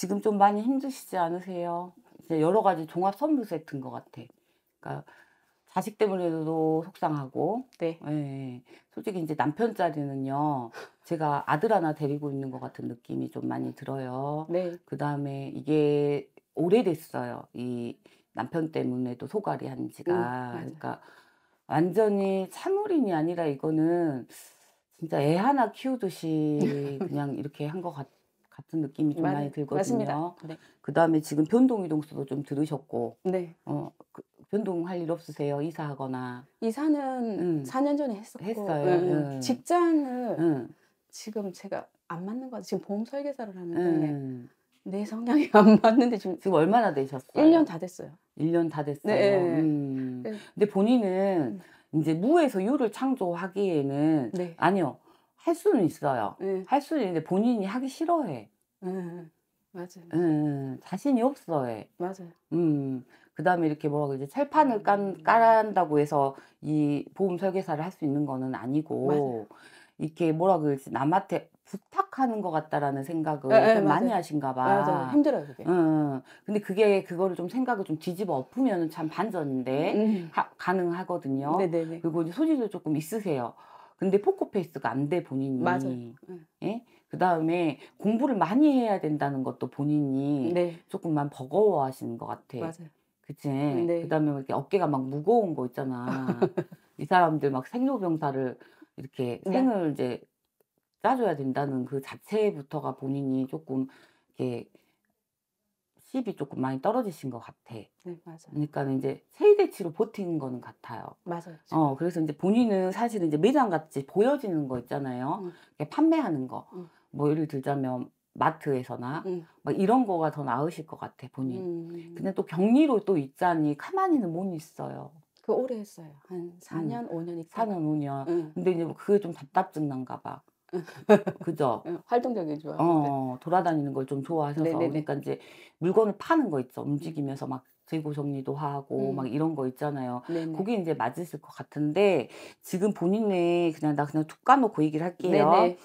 지금 좀 많이 힘드시지 않으세요? 이제 여러 가지 종합 선물 세트인 것 같아. 그러니까 자식 때문에도 속상하고. 네. 예. 예. 솔직히 이제 남편 자리는요. 제가 아들 하나 데리고 있는 것 같은 느낌이 좀 많이 들어요. 네. 그 다음에 이게 오래됐어요. 이 남편 때문에도 소갈이 한 지가. 음, 그러니까 완전히 참물인이 아니라 이거는 진짜 애 하나 키우듯이 그냥 이렇게 한 것 같아. 같은 느낌이 좀 맞, 많이 들거든요. 습니다 네. 그 다음에 지금 변동 이동수도 좀 들으셨고, 네. 어, 그, 변동할 일 없으세요? 이사하거나? 이사는 음. 4년 전에 했었고, 했어요. 음. 음. 직장을 음. 지금 제가 안 맞는 거같 지금 보험 설계사를 하는데 음. 내 성향이 안 맞는데 지금 지금 얼마나 되셨어요? 1년 다 됐어요. 1년 다 됐어요. 네. 네. 네. 음. 네. 근데 본인은 이제 무에서 유를 창조하기에는 네. 아니요 할 수는 있어요. 네. 할 수는 있는데 본인이 하기 싫어해. 예, 예. 맞아요. 음, 자신이 없어해 맞아요. 음, 그 다음에 이렇게 뭐라 고러지 철판을 깐, 깔한다고 해서 이 보험 설계사를 할 수 있는 거는 아니고, 맞아요. 이렇게 뭐라 고 그러지? 남한테 부탁하는 것 같다라는 생각을 에, 에, 좀 맞아요. 많이 하신가 봐. 맞아요. 힘들어요, 그게. 음, 근데 그게, 그거를 좀 생각을 좀 뒤집어 엎으면 참 반전인데, 음, 음. 하, 가능하거든요. 네네네. 그리고 이제 소질도 조금 있으세요. 근데 포커페이스가 안 돼, 본인이. 맞아요. 예? 그 다음에 공부를 많이 해야 된다는 것도 본인이 네. 조금만 버거워 하시는 것 같아. 맞아요. 그치? 네. 그 다음에 뭐 이렇게 어깨가 막 무거운 거 있잖아. 이 사람들 막 생로병사를 이렇게 네. 생을 이제 짜줘야 된다는 그 자체부터가 본인이 조금 이렇게 시비 조금 많이 떨어지신 것 같아. 네, 맞아요. 그러니까 이제 세대치로 버티는 거는 같아요. 맞아요. 어, 그래서 이제 본인은 사실은 이제 매장 같이 보여지는 거 있잖아요. 음. 판매하는 거. 음. 뭐 예를 들자면 마트에서나 음. 막 이런 거가 더 나으실 것 같아 본인. 음. 근데 또 격리로 또 있자니 가만히는 못 있어요. 그 오래 했어요. 한 4년, 음. 5년 있다. 4년, 5년. 음. 근데 이제 뭐 그게 좀 답답증 난가 봐. 그죠? 활동적인 좋아. 어, 돌아다니는 걸 좀 좋아하셔서 네네네. 그러니까 이제 물건을 파는 거 있죠. 움직이면서 막 재고 정리도 하고 음. 막 이런 거 있잖아요. 네네. 그게 이제 맞으실 것 같은데 지금 본인의 그냥 나 그냥 툭 까놓고 얘기를 할게요. 네네.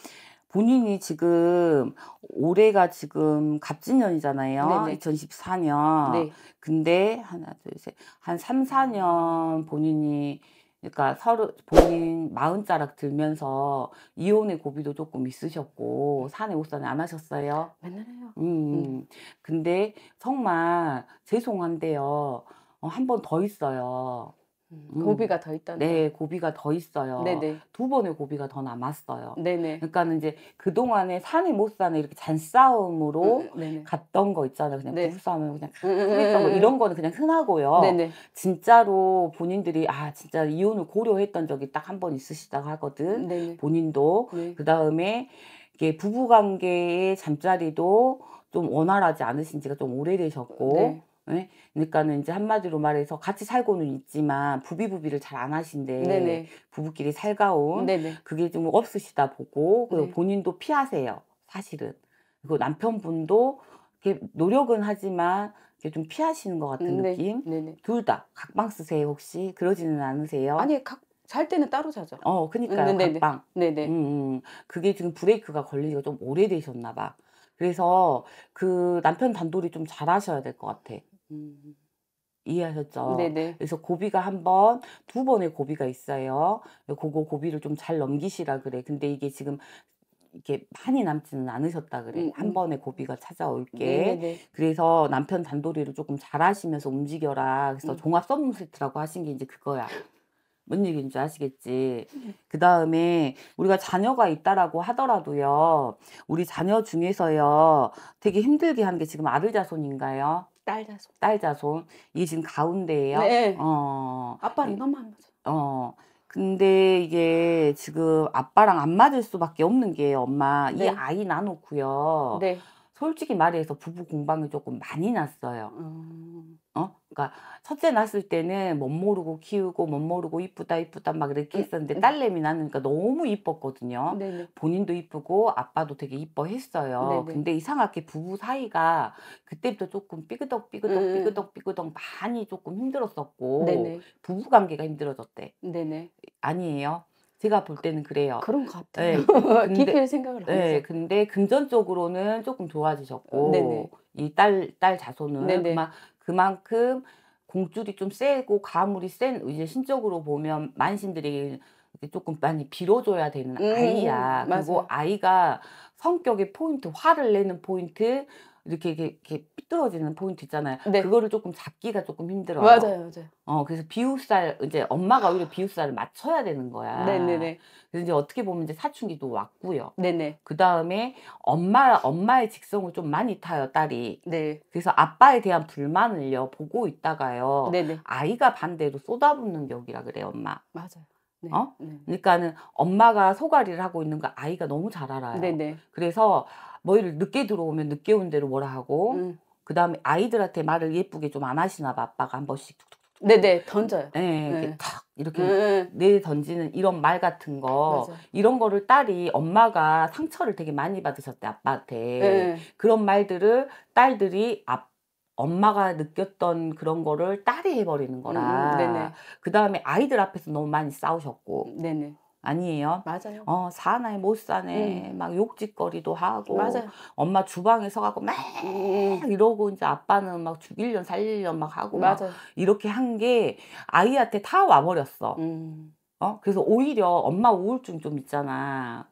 본인이 지금 올해가 지금 갑진년이잖아요. 네네. 2014년. 네. 근데 하나 둘셋한 3, 4년 본인이 그러니까 서로 본인 마흔 자락 들면서 이혼의 고비도 조금 있으셨고 사내 옷산에 안 하셨어요. 맨날 해요. 음. 음. 근데 정말 죄송한데요. 어, 한 번 더 있어요. 음, 고비가 더있다 네, 고비가 더 있어요. 네네. 두 번의 고비가 더 남았어요. 네네. 그러니까는 이제 그동안에 산에 못 사는 이렇게 잔싸움으로 음, 음 갔던 거 있잖아요. 그냥 네. 부부싸움을 그냥 음, 음, 했던 거 이런 거는 그냥 흔하고요. 네네. 진짜로 본인들이 아, 진짜 이혼을 고려했던 적이 딱 한 번 있으시다고 하거든. 네네. 본인도. 네. 그다음에 이게 부부 관계의 잠자리도 좀 원활하지 않으신 지가 좀 오래되셨고 네. 네? 그러니까는 이제 한마디로 말해서 같이 살고는 있지만 부비부비를 잘 안 하신데 네네. 부부끼리 살가운 네네. 그게 좀 없으시다 보고 그리고 네. 본인도 피하세요 사실은 그리고 남편분도 노력은 하지만 이렇게 좀 피하시는 것 같은 음, 네. 느낌 둘 다 각방 쓰세요 혹시 그러지는 않으세요? 아니 각, 잘 때는 따로 자죠. 어, 그니까요. 음, 네네. 각방. 네네. 음, 음, 그게 지금 브레이크가 걸리기가 좀 오래되셨나 봐. 그래서 그 남편 단돌이 좀 잘하셔야 될 것 같아. 이해하셨죠? 네네. 그래서 고비가 한 번, 두 번의 고비가 있어요. 그거 고비를 좀 잘 넘기시라 그래. 근데 이게 지금 이렇게 많이 남지는 않으셨다 그래. 음, 음. 한 번에 고비가 찾아올게. 네네. 그래서 남편 단도리를 조금 잘 하시면서 움직여라. 그래서 음. 종합 서브 세트라고 하신 게 이제 그거야. 뭔 얘기인지 아시겠지. 네. 그 다음에 우리가 자녀가 있다라고 하더라도요. 우리 자녀 중에서요. 되게 힘들게 한게 지금 아들 자손인가요? 딸자손. 딸자손. 이게 지금 가운데예요. 네. 어. 아빠랑 너무 안 맞아. 어. 근데 이게 지금 아빠랑 안 맞을 수밖에 없는 게 엄마 네. 이 아이 나놓고요. 네. 솔직히 말해서 부부 공방이 조금 많이 났어요. 음. 어? 그러니까 첫째 낳았을 때는 못 모르고 키우고 못 모르고 이쁘다 이쁘다 막 이렇게 음, 했었는데 음. 딸내미 낳으니까 너무 이뻤거든요. 본인도 이쁘고 아빠도 되게 이뻐했어요. 네네. 근데 이상하게 부부 사이가 그때부터 조금 삐그덕 삐그덕 음. 삐그덕 삐그덕 많이 조금 힘들었었고 네네. 부부 관계가 힘들어졌대. 네네. 아니에요. 제가 볼 그 때는 그래요. 그런 것 같아요. 네, 근데, 깊이 생각을 하죠. 네, 근데 금전적으로는 조금 좋아지셨고 이 딸딸 딸 자손은 막 그만큼 공줄이 좀 세고 가물이 센 이제 신적으로 보면 만신들이 조금 많이 빌어줘야 되는 음, 음, 음. 아이야. 음, 그리고 아이가 성격의 포인트, 화를 내는 포인트, 이렇게 이렇게, 삐뚤어지는 포인트 있잖아요. 네. 그거를 조금 잡기가 조금 힘들어요. 맞아요, 맞아요. 어 그래서 비웃살 이제 엄마가 오히려 비웃살을 맞춰야 되는 거야. 네네네. 그래서 이제 어떻게 보면 이제 사춘기도 왔고요. 네네. 그 다음에 엄마 엄마의 직성을 좀 많이 타요 딸이. 네. 그래서 아빠에 대한 불만을요 보고 있다가요. 네네. 아이가 반대로 쏟아붓는 격이라 그래 요 엄마. 맞아요. 네. 어? 네. 그러니까는 엄마가 소갈이를 하고 있는 거 아이가 너무 잘 알아요. 네네. 그래서 뭐 일을 늦게 들어오면 늦게 온 대로 뭐라 하고 음. 그다음에 아이들한테 말을 예쁘게 좀 안 하시나 봐 아빠가 한 번씩 툭툭 툭 네, 네네 던져요. 네, 네. 이렇게 탁 이렇게 네. 내 던지는 이런 말 같은 거 맞아. 이런 거를 딸이 엄마가 상처를 되게 많이 받으셨대 아빠한테 네. 그런 말들을 딸들이 아빠 엄마가 느꼈던 그런 거를 딸이 해버리는 거라. 음, 음. 네, 네. 그 다음에 아이들 앞에서 너무 많이 싸우셨고. 네네. 아니에요. 맞아요. 어, 사네, 못 사네, 음. 막 욕짓거리도 하고. 맞아요. 엄마 주방에 서갖고 막 음. 이러고, 이제 아빠는 막 죽일년, 살릴년 막 하고. 맞아요. 막 이렇게 한 게 아이한테 다 와버렸어. 음. 어? 그래서 오히려 엄마 우울증 좀 있잖아.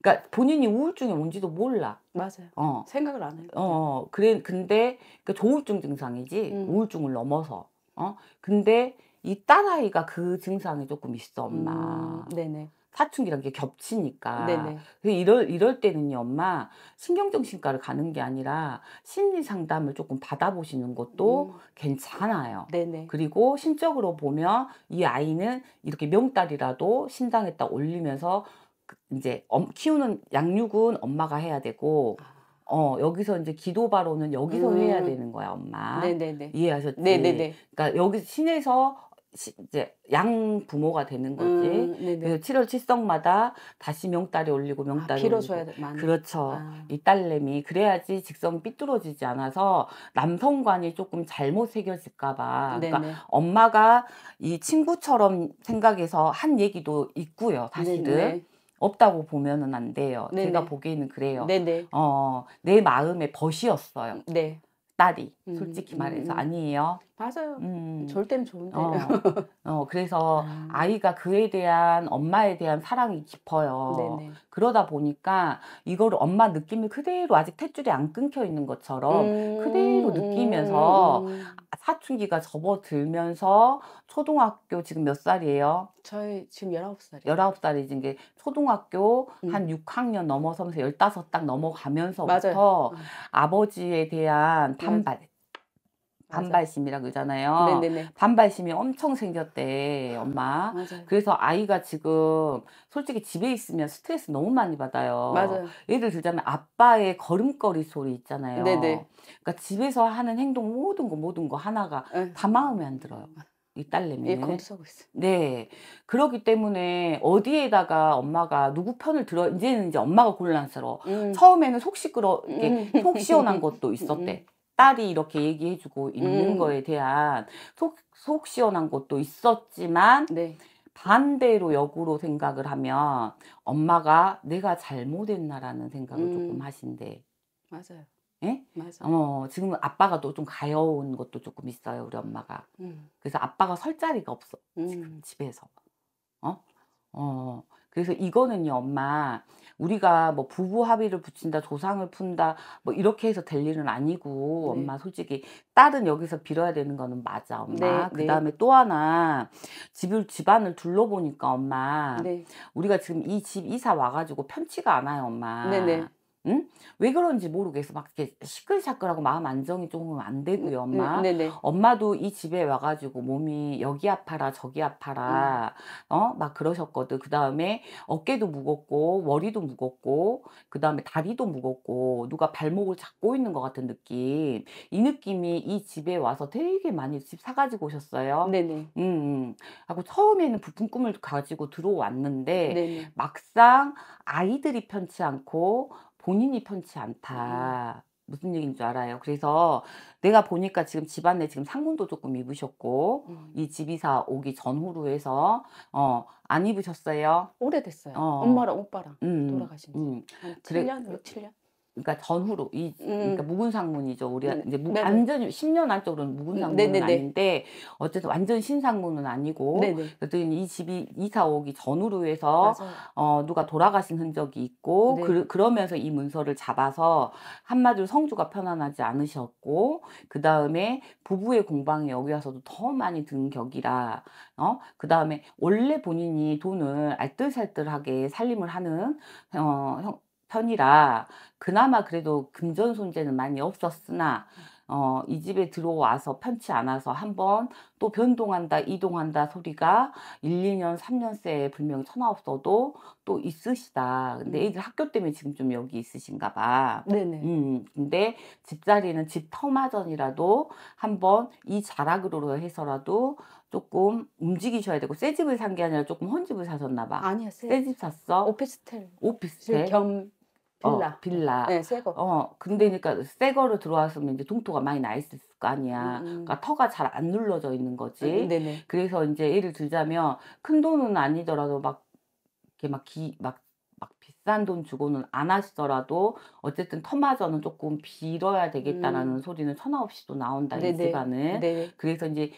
그러니까 본인이 우울증이 뭔지도 몰라. 맞아요. 어. 생각을 안 해요. 어, 어. 그래, 근데, 그 조울증 증상이지. 음. 우울증을 넘어서. 어? 근데 이 딸아이가 그 증상이 조금 있어 엄마. 음, 네네. 사춘기랑 이게 겹치니까. 네네. 이럴 이럴 때는요 엄마 신경정신과를 가는 게 아니라 심리 상담을 조금 받아보시는 것도 음. 괜찮아요. 네네. 그리고 심적으로 보면 이 아이는 이렇게 명달이라도 신장에다 올리면서 그 이제 키우는 양육은 엄마가 해야 되고. 아. 어 여기서 이제 기도 바로는 여기서 음. 해야 되는 거야 엄마. 네네네. 이해하셨지? 네네네. 그러니까 여기 신에서 이제 양 부모가 되는 거지. 음, 네, 네. 그래서 7월 칠성마다 다시 명달이 올리고 명달이 아, 빌어줘야 돼. 많이. 그렇죠. 아. 이 딸내미 그래야지 직성 삐뚤어지지 않아서 남성관이 조금 잘못 새겨질까봐. 네, 그러니까 엄마가 이 친구처럼 생각해서 한 얘기도 있고요. 사실은. 네네. 없다고 보면은 안 돼요. 네네. 제가 보기에는 그래요. 네네. 어, 내 마음의 벗이었어요. 네. 딸이 음, 솔직히 음, 말해서 음, 아니에요. 맞아요. 음. 절대는 좋은데. 어, 어 그래서 음. 아이가 그에 대한 엄마에 대한 사랑이 깊어요. 네네. 그러다 보니까 이걸 엄마 느낌이 그대로 아직 탯줄이 안 끊겨 있는 것처럼 음. 그대로 느끼면서 음, 음, 음. 사춘기가 접어들면서 초등학교 지금 몇 살이에요? 저희 지금 19살이에요. 19살이지. 이게 초등학교 한 6학년 넘어서면서 15 딱 넘어가면서부터 맞아요. 아버지에 대한 반발. 반발심이라고 그러잖아요. 네네네. 반발심이 엄청 생겼대, 엄마. 맞아요. 그래서 아이가 지금 솔직히 집에 있으면 스트레스 너무 많이 받아요. 맞아요. 예를 들자면 아빠의 걸음걸이 소리 있잖아요. 네네. 그러니까 집에서 하는 행동 모든 거 모든 거 하나가 네. 다 마음에 안 들어요. 이딸내미 예, 검수하고 있어. 네. 그렇기 때문에 어디에다가 엄마가 누구 편을 들어, 이제는 이제 엄마가 곤란스러워. 음. 처음에는 속 시끄러, 이게속 음. 시원한 것도 있었대. 음. 딸이 이렇게 얘기해주고 있는 음. 거에 대한 속, 속 시원한 것도 있었지만 네. 반대로 역으로 생각을 하면 엄마가 내가 잘못했나라는 생각을 음. 조금 하신대. 맞아요. 예? 맞아요. 어, 지금 아빠가 또 좀 가여운 것도 조금 있어요, 우리 엄마가. 음. 그래서 아빠가 설 자리가 없어, 지금 음. 집에서. 어? 어. 그래서 이거는요, 엄마. 우리가 뭐 부부 합의를 붙인다, 조상을 푼다, 뭐 이렇게 해서 될 일은 아니고 네. 엄마 솔직히 딸은 여기서 빌어야 되는 거는 맞아, 엄마. 네, 네. 그다음에 네. 또 하나 집을 집안을 둘러보니까 엄마. 네. 우리가 지금 이 집 이사 와가지고 편치가 않아요, 엄마. 네, 응? 왜 그런지 모르겠어. 막 이렇게 시끌시끌하고 마음 안정이 조금 안 되고요, 음, 음, 엄마. 음, 엄마도 이 집에 와가지고 몸이 여기 아파라, 저기 아파라, 음. 어? 막 그러셨거든. 그 다음에 어깨도 무겁고, 머리도 무겁고, 그 다음에 다리도 무겁고, 누가 발목을 잡고 있는 것 같은 느낌. 이 느낌이 이 집에 와서 되게 많이 집 사가지고 오셨어요. 네네. 음, 음. 하고 처음에는 부품 꿈을 가지고 들어왔는데, 네네. 막상 아이들이 편치 않고, 본인이 편치 않다. 음. 무슨 얘기인 줄 알아요. 그래서 내가 보니까 지금 집안에 지금 상문도 조금 입으셨고 음. 이 집이사 오기 전후로 해서 어안 입으셨어요. 오래됐어요. 어. 엄마랑 오빠랑 음. 돌아가신 지. 음. 7년, 그래, 6, 7년? 그러니까 전후로 이 음. 그러니까 음. 묵은 상문이죠. 우리가 음. 이제 무, 완전히 10년 안쪽으로는 묵은 음. 상문은 네 아닌데 어쨌든 완전 신상문은 아니고 그랬더니 이 집이 이사 오기 전후로 해서 맞아요. 어 누가 돌아가신 흔적이 있고 네. 그, 그러면서 이 문서를 잡아서 한마디로 성주가 편안하지 않으셨고 그다음에 부부의 공방이 여기 와서도 더 많이 든 격이라 어 그다음에 원래 본인이 돈을 알뜰살뜰하게 살림을 하는 어 형, 편이라 그나마 그래도 금전 손재는 많이 없었으나 어, 이 집에 들어와서 편치 않아서 한 번 또 변동한다 이동한다 소리가 1, 2년 3년새에 분명히 천하 없어도 또 있으시다 근데 애들 학교 때문에 지금 좀 여기 있으신가 봐 네네 음, 음, 근데 집자리는 집 터마전이라도 한 번 이 자락으로 해서라도 조금 움직이셔야 되고 새 집을 산 게 아니라 조금 헌 집을 사셨나 봐 아니요 새집 샀어 오피스텔 오피스텔 겸 빌라. 어, 빌라. 네, 새 거. 어, 근데 그니까새 거로 들어왔으면 이제 동토가 많이 나 있을 거 아니야. 음. 음. 그러니까 터가 잘 안 눌러져 있는 거지. 음, 네네. 그래서 이제 예를 들자면 큰 돈은 아니더라도 막 이렇게 막 기, 막, 막 비싼 돈 주고는 안 하시더라도 어쨌든 터마저는 조금 빌어야 되겠다라는 음. 소리는 천하 없이도 나온다 네네. 이 시간은. 네네. 그래서 이제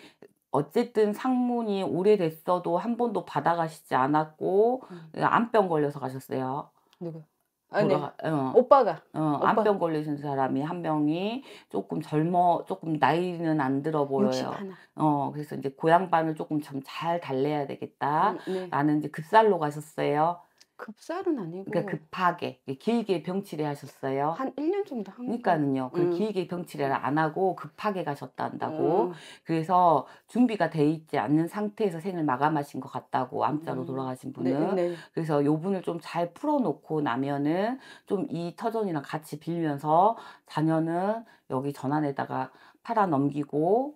어쨌든 상문이 오래됐어도 한 번도 받아가시지 않았고 음. 안병 걸려서 가셨어요. 누구? 아니, 돌아, 네. 어. 오빠가 어, 오빠. 암병 걸리신 사람이 한 명이 조금 젊어 조금 나이는 안 들어 보여요. 어 그래서 이제 고향반을 조금 좀 잘 달래야 되겠다라는 음, 네. 이제 급살로 가셨어요. 급살은 아니고 그러니까 급하게 길게 병치레 하셨어요. 한 1년 정도 한 그러니까는요. 그 음. 그 길게 병치레를 안 하고 급하게 가셨다 한다고. 음. 그래서 준비가 돼 있지 않는 상태에서 생을 마감하신 것 같다고 암자로 음. 돌아가신 네, 분은. 네, 네. 그래서 요 분을 좀 잘 풀어놓고 나면은 좀 이 터전이랑 같이 빌면서 자녀는 여기 전환에다가 팔아 넘기고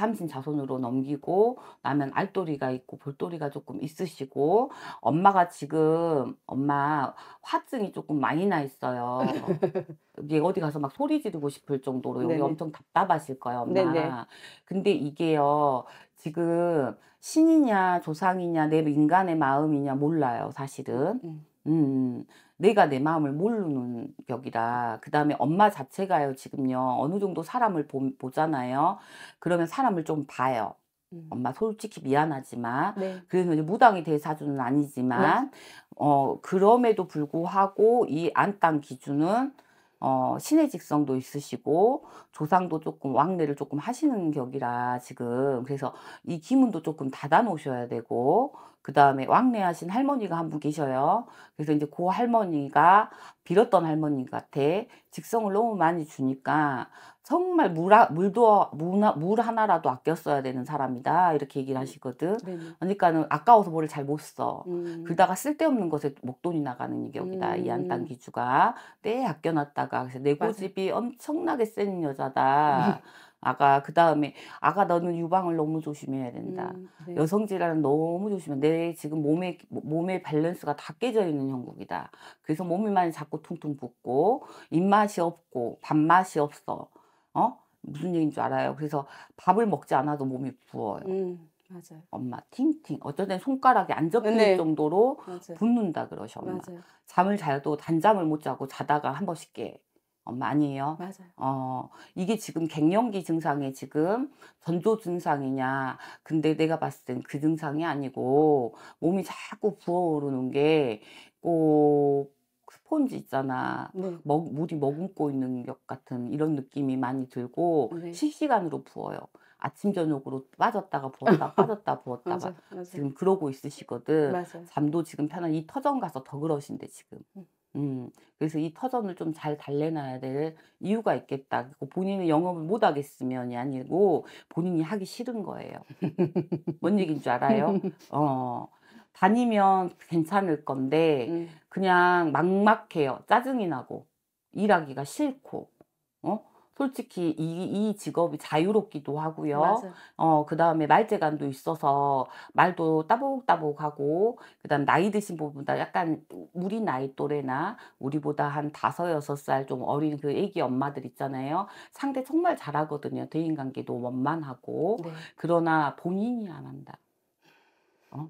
삼신 자손으로 넘기고 나면 알돌이가 있고 볼돌이가 조금 있으시고 엄마가 지금 엄마 화증이 조금 많이 나 있어요. 여기 어디 가서 막 소리 지르고 싶을 정도로 여기 네네. 엄청 답답하실 거예요, 엄마. 네네. 근데 이게요. 지금 신이냐 조상이냐 내 인간의 마음이냐 몰라요, 사실은. 음. 음. 음, 내가 내 마음을 모르는 격이라. 그 다음에 엄마 자체가요, 지금요. 어느 정도 사람을 보, 잖아요 그러면 사람을 좀 봐요. 음. 엄마 솔직히 미안하지만 네. 그래서 이제 무당이 대사주는 아니지만 네. 어 그럼에도 불구하고 이 안땅 기준은 어, 신의 직성도 있으시고 조상도 조금 왕래를 조금 하시는 격이라 지금 그래서 이 기문도 조금 닫아 놓으셔야 되고 그 다음에 왕래하신 할머니가 한 분 계셔요. 그래서 이제 그 할머니가 빌었던 할머니한테 직성을 너무 많이 주니까 정말 물, 물도, 물, 하나라도 아껴 써야 되는 사람이다. 이렇게 얘기를 네. 하시거든. 네. 그러니까는 아까워서 뭐를 잘못 써. 음. 그러다가 쓸데없는 것에 목돈이 나가는 이격이다. 음. 이안땅 기주가. 때 아껴놨다가. 그래서 내 고집이 엄청나게 센 여자다. 네. 아가 그 다음에 아가 너는 유방을 너무 조심해야 된다. 음, 네. 여성 질환은 너무 조심해. 내 지금 몸에 몸의 밸런스가 다 깨져 있는 형국이다. 그래서 몸이 많이 자꾸 퉁퉁 붓고 입맛이 없고 밥맛이 없어. 어 무슨 얘기인 줄 알아요? 그래서 밥을 먹지 않아도 몸이 부어요. 음, 맞아요. 엄마 팅팅 어쩔 땐 손가락이 안 접힐 네. 정도로 맞아요. 붓는다 그러셔 엄마. 맞아요. 잠을 자도 단잠을 못 자고 자다가 한 번씩 깨. 어, 많이요. 맞아요. 어, 이게 지금 갱년기 증상이 지금 전조 증상이냐. 근데 내가 봤을 땐 그 증상이 아니고 몸이 자꾸 부어오르는 게꼭 그 스폰지 있잖아. 네. 먹, 물이 머금고 있는 것 같은 이런 느낌이 많이 들고 네. 실시간으로 부어요. 아침 저녁으로 빠졌다가 부었다 빠졌다 부었다가 맞아, 맞아. 지금 그러고 있으시거든. 맞아. 잠도 지금 편한 이 터전 가서 더 그러신데 지금. 응. 음. 음, 그래서 이 터전을 좀 잘 달래놔야 될 이유가 있겠다. 본인은 영업을 못 하겠으면이 아니고 본인이 하기 싫은 거예요. 뭔 얘기인 줄 알아요? 어. 다니면 괜찮을 건데 음. 그냥 막막해요. 짜증이 나고 일하기가 싫고. 어? 솔직히 이, 이 직업이 자유롭기도 하고요. 맞아요. 어, 그 다음에 말재간도 있어서 말도 따복따복하고, 그 다음 나이 드신 분보다 약간 우리 나이 또래나 우리보다 한 다섯, 여섯 살 좀 어린 그 애기 엄마들 있잖아요. 상대 정말 잘하거든요. 대인관계도 원만하고. 네. 그러나 본인이 안 한다. 어?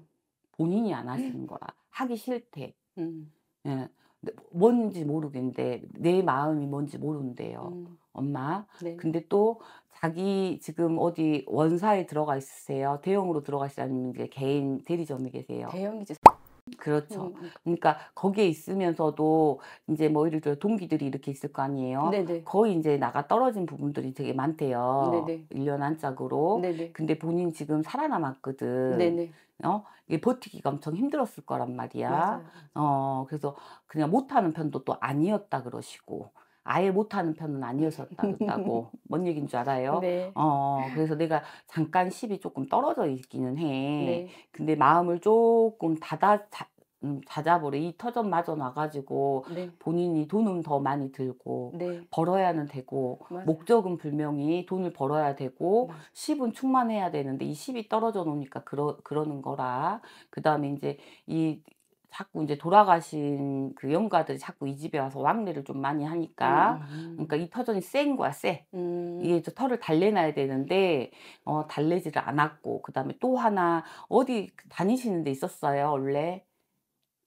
본인이 안 하시는 거라. 하기 싫대. 음. 예. 뭔지 모르겠는데, 내 마음이 뭔지 모른대요. 음. 엄마. 네. 근데 또 자기 지금 어디 원사에 들어가 있으세요. 대형으로 들어가시지 않 이제 개인 대리점에 계세요. 대형이지. 그렇죠. 음, 음. 그러니까 거기에 있으면서도 이제 뭐 예를 들어 동기들이 이렇게 있을 거 아니에요. 네네. 거의 이제 나가 떨어진 부분들이 되게 많대요. 네네. 1년 안짝으로. 네네. 근데 본인 지금 살아남았거든. 네네. 어? 이게 버티기가 엄청 힘들었을 거란 말이야. 맞아요. 어, 그래서 그냥 못하는 편도 또 아니었다 그러시고. 아예 못하는 편은 아니었었다고 뭔 얘기인 줄 알아요. 네. 어 그래서 내가 잠깐 십이 조금 떨어져 있기는 해. 네. 근데 마음을 조금 닫아 음, 자자보래 이 터전 마저 놔가지고 네. 본인이 돈은 더 많이 들고 네. 벌어야는 되고 맞아요. 목적은 분명히 돈을 벌어야 되고 맞아요. 음. 10은 충만해야 되는데 이 10이 떨어져 놓으니까 그러, 그러는 거라 그 다음에 이제 이 자꾸 이제 돌아가신 그 영가들이 자꾸 이 집에 와서 왕래를 좀 많이 하니까 음. 그러니까 음. 이 터전이 센 거야 쎄 음. 이게 저 털을 달래놔야 되는데 어 달래지를 않았고 그 다음에 또 하나 어디 다니시는 데 있었어요 원래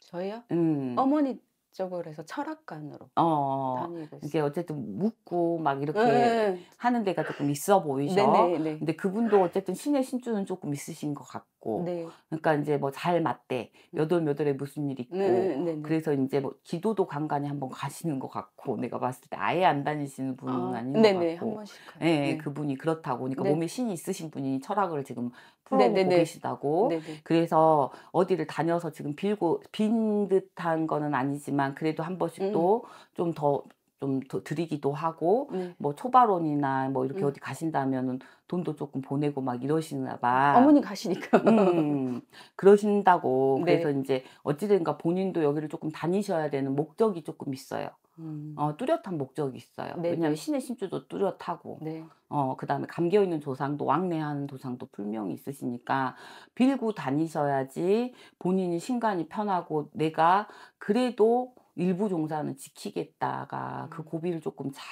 저요? 음. 어머니 쪽으로 해서 철학관으로 어, 다니고 있어요. 이게 어쨌든 묻고 막 이렇게 네. 하는 데가 조금 있어 보이셔. 네, 네, 네, 근데 그분도 어쨌든 신의 신주는 조금 있으신 것 같고. 네. 그러니까 이제 뭐 잘 맞대. 몇월 음. 몇월에 무슨 일 있고. 음, 음, 네, 그래서 이제 뭐 기도도 간간히 한번 가시는 것 같고. 내가 봤을 때 아예 안 다니시는 분은 아, 닌것 같고. 네한 번씩. 예, 네, 그분이 그렇다고. 그러니까 몸에 신이 있으신 분이 철학을 지금 풀어놓시다고 네, 네, 네. 그래서 어디를 다녀서 지금 빌고 빈 듯한 거는 아니지만 그래도 한 번씩 또 좀더 음. 좀 드리기도 하고 네. 뭐 초발원이나 뭐 이렇게 음. 어디 가신다면은 돈도 조금 보내고 막 이러시나 봐. 어머니 가시니까. 음, 그러신다고. 네. 그래서 이제 어찌된가 본인도 여기를 조금 다니셔야 되는 목적이 조금 있어요. 음. 어, 뚜렷한 목적이 있어요. 네. 왜냐하면 신의 신주도 뚜렷하고, 네. 어, 그 다음에 감겨 있는 조상도 왕래하는 조상도 불명이 있으시니까 빌고 다니셔야지 본인이 신간이 편하고 내가 그래도 일부 종사는 지키겠다가 그 음. 그 고비를 조금 잘,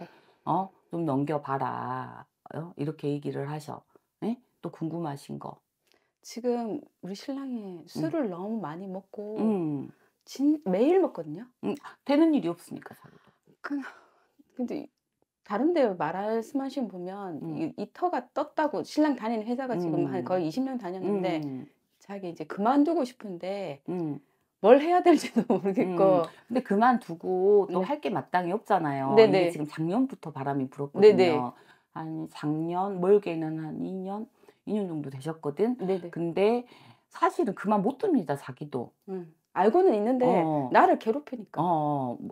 네. 어, 좀 넘겨봐라. 어? 이렇게 얘기를 하셔. 네? 또 궁금하신 거. 지금 우리 신랑이 음. 술을 음. 너무 많이 먹고, 음. 진 매일 먹거든요. 음, 되는 일이 없으니까 사료. 그, 근데 다른데 말씀하신 보면 음. 이, 이, 터가 떴다고 신랑 다니는 회사가 지금 한 음. 거의 20년 다녔는데 음. 자기 이제 그만두고 싶은데 음. 뭘 해야 될지도 모르겠고. 근데 그만두고 또 할게 네. 마땅히 없잖아요. 네네. 이게 네. 지금 작년부터 바람이 불었거든요. 네네. 네. 한 작년 멀게는 한 2년 2년 정도 되셨거든. 네네. 근데 사실은 그만 못 둡니다 자기도. 음. 알고는 있는데 어. 나를 괴롭히니까. 어. 어. 뭐,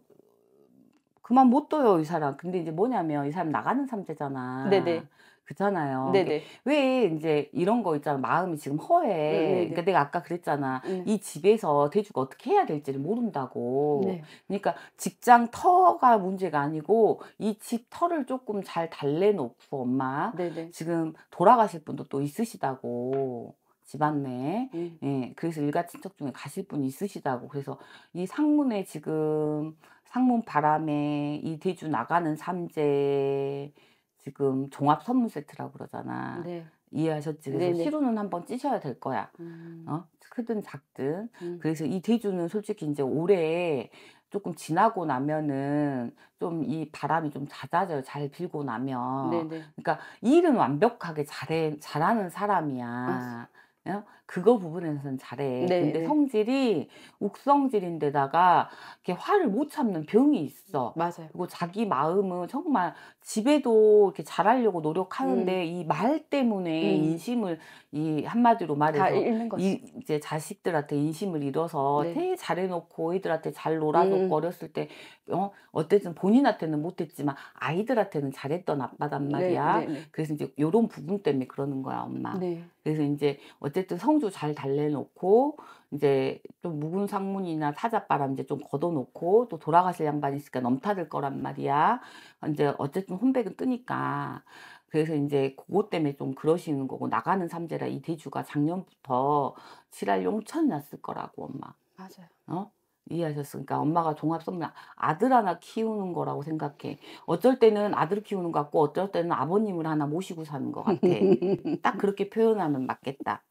그만 못 둬요 이 사람. 근데 이제 뭐냐면 이 사람 나가는 삼재잖아. 네네. 그잖아요. 네네. 그러니까 왜 이제 이런 거 있잖아. 마음이 지금 허해. 음, 네네. 그러니까 내가 아까 그랬잖아. 네네. 음. 이 집에서 대주가 어떻게 해야 될지를 모른다고. 네네. 그러니까 직장 터가 문제가 아니고 이 집 터를 조금 잘 달래놓고 엄마. 지금 돌아가실 분도 또 있으시다고. 집안 내에 음. 예, 그래서 일가 친척 중에 가실 분이 있으시다고 그래서 이 상문에 지금 상문 바람에 이대주 나가는 삼재 지금 종합 선물 세트라고 그러잖아. 네. 이해하셨지? 그래서 네네. 시로는 한번 찌셔야 될 거야. 음. 어? 크든 작든. 음. 그래서 이 대주는 솔직히 이제 올해 조금 지나고 나면은 좀 이 바람이 좀 잦아져요. 잘 빌고 나면. 네네. 그러니까 일은 완벽하게 잘해, 잘하는 사람이야. 아. Ja? 그거 부분에서는 잘해. 네. 근데 성질이 욱성질인데다가 이렇게 화를 못 참는 병이 있어. 맞아요. 그리고 자기 마음은 정말 집에도 이렇게 잘하려고 노력하는데 음. 이말 때문에 음. 인심을 이 한마디로 말해서 이, 이제 자식들한테 인심을 잃어서 네. 되게 잘해놓고 애들한테 잘놀아놓고 음. 어렸을 때 어, 어쨌든 본인한테는 못했지만 아이들한테는 잘했던 아빠단 네, 말이야. 네, 네, 그래서 이제 요런 부분 때문에 그러는 거야 엄마. 네. 그래서 이제 어쨌든 성 청주 잘 달래놓고 이제 좀 묵은 상문이나 사자바람 이제 좀 걷어놓고 또 돌아가실 양반이 있으니까 넘타들 거란 말이야. 이제 어쨌든 혼백은 뜨니까 그래서 이제 그것 때문에 좀 그러시는 거고 나가는 삼재라 이 대주가 작년부터 칠할 용천 났을 거라고 엄마. 맞아요. 어? 이해하셨습니까 엄마가 종합성물 아들 하나 키우는 거라고 생각해. 어쩔 때는 아들 키우는 것 같고 어쩔 때는 아버님을 하나 모시고 사는 것 같아. 딱 그렇게 표현하면 맞겠다.